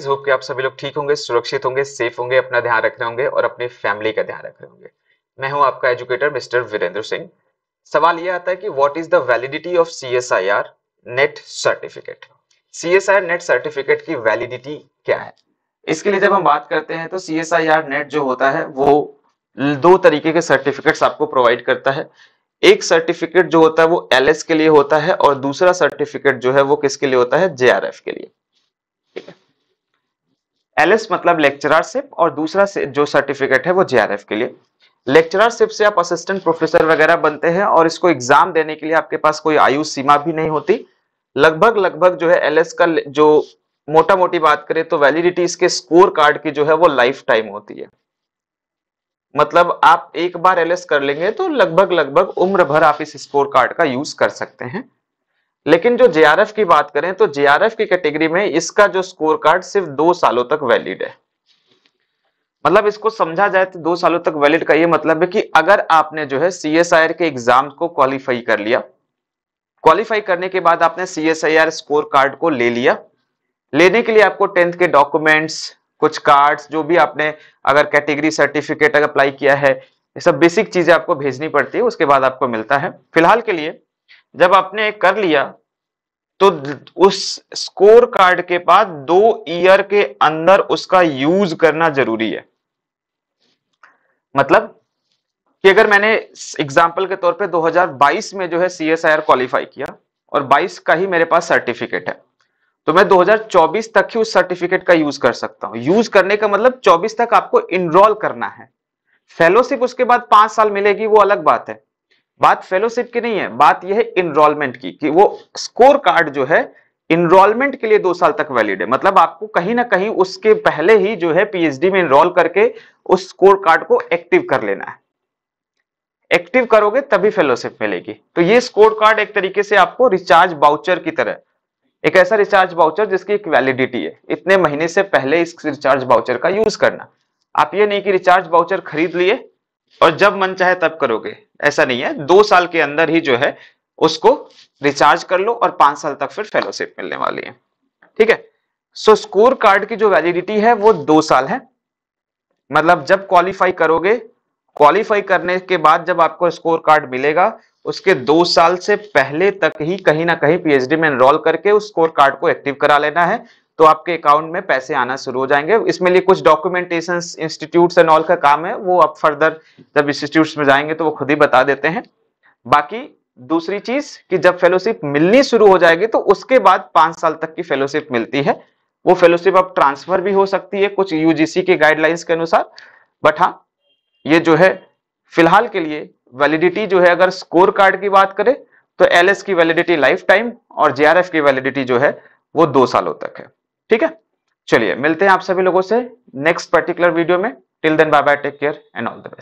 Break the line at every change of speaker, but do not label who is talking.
guys hope कि आप सभी लोग ठीक होंगे सुरक्षित होंगे सेफ होंगे अपना ध्यान रख रहे होंगे और अपने फैमिली का ध्यान रख रहे होंगे मैं हूं आपका एजुकेटर मिस्टर वीरेंद्र सिंह सवाल ये आता है कि what is the validity of C S I R NET certificate C S I R NET certificate की वैलिडिटी क्या है इसके लिए जब हम बात करते हैं तो C S I R NET जो होता है वो दो तरीके के सर्टिफिकेट्स आपको प्रोवाइड करता है एक सर्टिफिकेट जो होता है वो एल के लिए होता है और दूसरा सर्टिफिकेट जो है वो किसके लिए होता है जे के लिए एलएस मतलब लेक्चरारशिप और दूसरा जो सर्टिफिकेट है वो जेआरएफ के लिए लेक्चरारशिप से आप असिस्टेंट प्रोफेसर वगैरह बनते हैं और इसको एग्जाम देने के लिए आपके पास कोई आयु सीमा भी नहीं होती लगभग लगभग जो है एल का जो मोटा मोटी बात करें तो वैलिडिटी इसके स्कोर कार्ड की जो है वो लाइफ टाइम होती है मतलब आप एक बार एलएस कर लेंगे तो लगभग लगभग उम्र भर आप इस स्कोर कार्ड का यूज कर सकते हैं लेकिन जो जेआरएफ की बात करें तो जेआरएफ की कैटेगरी में इसका जो स्कोर कार्ड सिर्फ दो सालों तक वैलिड है मतलब इसको समझा जाए तो दो सालों तक वैलिड का ये मतलब है कि अगर आपने जो है सी के एग्जाम को क्वालिफाई कर लिया क्वालिफाई करने के बाद आपने सी स्कोर कार्ड को ले लिया लेने के लिए आपको टेंथ के डॉक्यूमेंट्स कुछ कार्ड्स जो भी आपने अगर कैटेगरी सर्टिफिकेट अगर अप्लाई किया है ये सब बेसिक चीजें आपको भेजनी पड़ती है उसके बाद आपको मिलता है फिलहाल के लिए जब आपने कर लिया तो उस स्कोर कार्ड के बाद दो ईयर के अंदर उसका यूज करना जरूरी है मतलब कि अगर मैंने एग्जाम्पल के तौर पे 2022 में जो है C S I R qualify किया और 22 का ही मेरे पास सर्टिफिकेट है तो मैं 2024 तक ही उस सर्टिफिकेट का यूज कर सकता हूँ यूज करने का मतलब 24 तक आपको इनरोल करना है फेलोशिप उसके बाद पांच साल मिलेगी वो अलग बात है बात फेलोशिप की नहीं है बात यह है इनरोलमेंट की कि वो स्कोर कार्ड जो है इनरोलमेंट के लिए दो साल तक वैलिड है मतलब आपको कहीं ना कहीं उसके पहले ही जो है पीएचडी में इनरोल करके उस स्कोर कार्ड को एक्टिव कर लेना है एक्टिव करोगे तभी फेलोशिप मिलेगी तो ये स्कोर कार्ड एक तरीके से आपको रिचार्ज बाउचर की तरह एक ऐसा रिचार्ज बाउचर जिसकी एक वैलिडिटी है इतने महीने से पहले इस रिचार्ज बाउचर का यूज करना आप ये नहीं कि रिचार्ज बाउचर खरीद लिए और जब मन चाहे तब करोगे ऐसा नहीं है दो साल के अंदर ही जो है उसको रिचार्ज कर लो और पांच साल तक फिर फेलोशिप मिलने वाली है ठीक है सो स्कोर कार्ड की जो वैलिडिटी है वो दो साल है मतलब जब क्वालिफाई करोगे क्वालिफाई करने के बाद जब आपको स्कोर कार्ड मिलेगा उसके दो साल से पहले तक ही कहीं ना कहीं पीएचडी में एनरोल करके उस स्कोर कार्ड को एक्टिव करा लेना है तो आपके अकाउंट में पैसे आना शुरू हो जाएंगे इसमें लिए कुछ डॉक्यूमेंटेशन इंस्टीट्यूट एंड ऑल का काम है वो आप फर्दर जब इंस्टीट्यूट में जाएंगे तो वो खुद ही बता देते हैं बाकी दूसरी चीज कि जब फेलोशिप मिलनी शुरू हो जाएगी तो उसके बाद पांच साल तक की फेलोशिप मिलती है वो फेलोशिप अब ट्रांसफर भी हो सकती है कुछ यूजीसी के गाइडलाइंस के अनुसार बट हाँ ये जो है फिलहाल के लिए वैलिडिटी जो है अगर स्कोर कार्ड की बात करें तो एलएस की वैलिडिटी लाइफ टाइम और जेआरएफ की वैलिडिटी जो है वो दो सालों तक है ठीक है चलिए मिलते हैं आप सभी लोगों से नेक्स्ट पर्टिकुलर वीडियो में till then bye bye take care and all the best